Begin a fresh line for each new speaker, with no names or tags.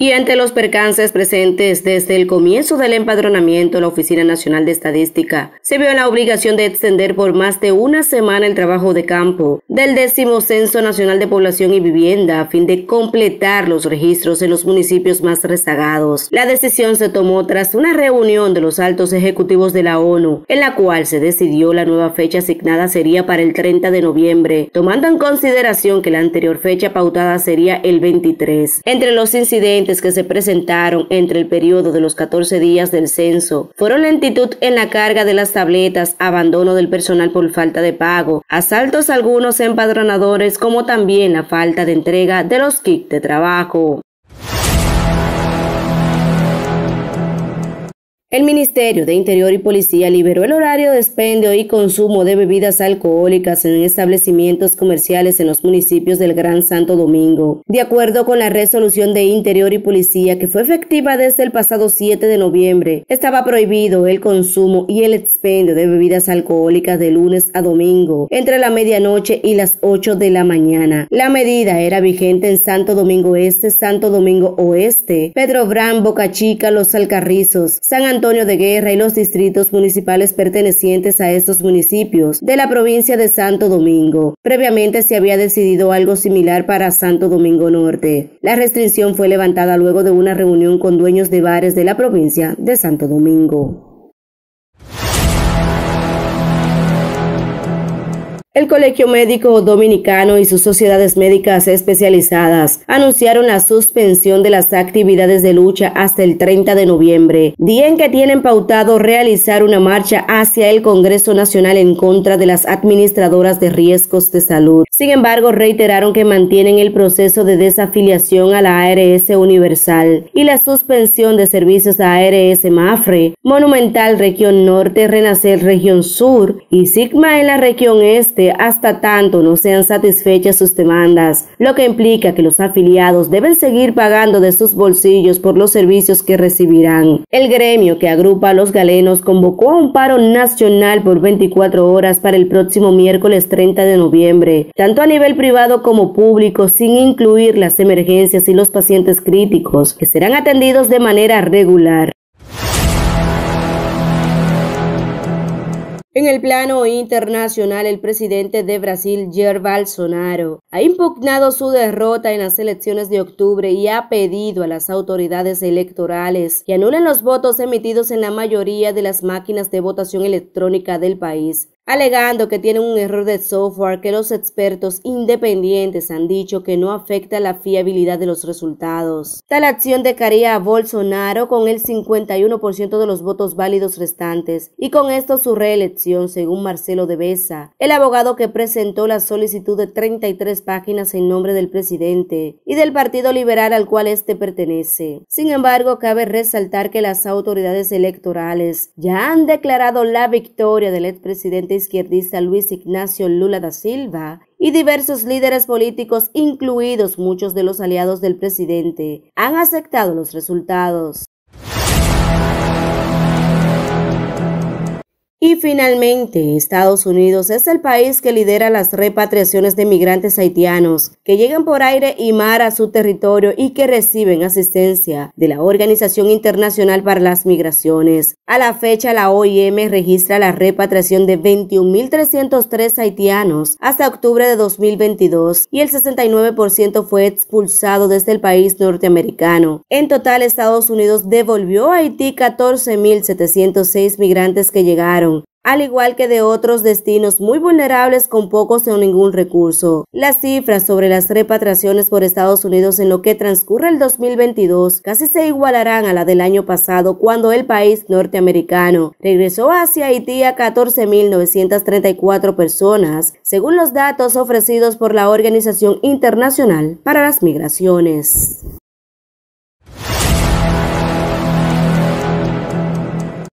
Y ante los percances presentes desde el comienzo del empadronamiento, la Oficina Nacional de Estadística se vio la obligación de extender por más de una semana el trabajo de campo del décimo Censo Nacional de Población y Vivienda a fin de completar los registros en los municipios más rezagados. La decisión se tomó tras una reunión de los altos ejecutivos de la ONU, en la cual se decidió la nueva fecha asignada sería para el 30 de noviembre, tomando en consideración que la anterior fecha pautada sería el 23. Entre los incidentes que se presentaron entre el periodo de los 14 días del censo fueron lentitud en la carga de las tabletas, abandono del personal por falta de pago, asaltos a algunos empadronadores como también la falta de entrega de los kits de trabajo. El Ministerio de Interior y Policía liberó el horario de expendio y consumo de bebidas alcohólicas en establecimientos comerciales en los municipios del Gran Santo Domingo, de acuerdo con la resolución de Interior y Policía que fue efectiva desde el pasado 7 de noviembre. Estaba prohibido el consumo y el expendio de bebidas alcohólicas de lunes a domingo, entre la medianoche y las 8 de la mañana. La medida era vigente en Santo Domingo Este, Santo Domingo Oeste, Pedro Bran, Boca Chica, Los Alcarrizos, San Andrés, Antonio de Guerra y los distritos municipales pertenecientes a estos municipios de la provincia de Santo Domingo. Previamente se había decidido algo similar para Santo Domingo Norte. La restricción fue levantada luego de una reunión con dueños de bares de la provincia de Santo Domingo. El Colegio Médico Dominicano y sus sociedades médicas especializadas anunciaron la suspensión de las actividades de lucha hasta el 30 de noviembre, día en que tienen pautado realizar una marcha hacia el Congreso Nacional en contra de las administradoras de riesgos de salud. Sin embargo, reiteraron que mantienen el proceso de desafiliación a la ARS Universal y la suspensión de servicios a ARS Mafre, Monumental Región Norte, Renacer Región Sur y Sigma en la región Este hasta tanto no sean satisfechas sus demandas, lo que implica que los afiliados deben seguir pagando de sus bolsillos por los servicios que recibirán. El gremio que agrupa a los galenos convocó a un paro nacional por 24 horas para el próximo miércoles 30 de noviembre, tanto a nivel privado como público, sin incluir las emergencias y los pacientes críticos, que serán atendidos de manera regular. En el plano internacional, el presidente de Brasil, Jair Bolsonaro, ha impugnado su derrota en las elecciones de octubre y ha pedido a las autoridades electorales que anulen los votos emitidos en la mayoría de las máquinas de votación electrónica del país alegando que tiene un error de software que los expertos independientes han dicho que no afecta la fiabilidad de los resultados. Tal acción decaría a Bolsonaro con el 51% de los votos válidos restantes y con esto su reelección, según Marcelo de Besa, el abogado que presentó la solicitud de 33 páginas en nombre del presidente y del Partido Liberal al cual éste pertenece. Sin embargo, cabe resaltar que las autoridades electorales ya han declarado la victoria del expresidente izquierdista Luis Ignacio Lula da Silva y diversos líderes políticos, incluidos muchos de los aliados del presidente, han aceptado los resultados. Y finalmente, Estados Unidos es el país que lidera las repatriaciones de migrantes haitianos que llegan por aire y mar a su territorio y que reciben asistencia de la Organización Internacional para las Migraciones. A la fecha, la OIM registra la repatriación de 21.303 haitianos hasta octubre de 2022 y el 69% fue expulsado desde el país norteamericano. En total, Estados Unidos devolvió a Haití 14.706 migrantes que llegaron al igual que de otros destinos muy vulnerables con pocos o ningún recurso. Las cifras sobre las repatriaciones por Estados Unidos en lo que transcurre el 2022 casi se igualarán a la del año pasado cuando el país norteamericano regresó hacia Haití a 14.934 personas, según los datos ofrecidos por la Organización Internacional para las Migraciones.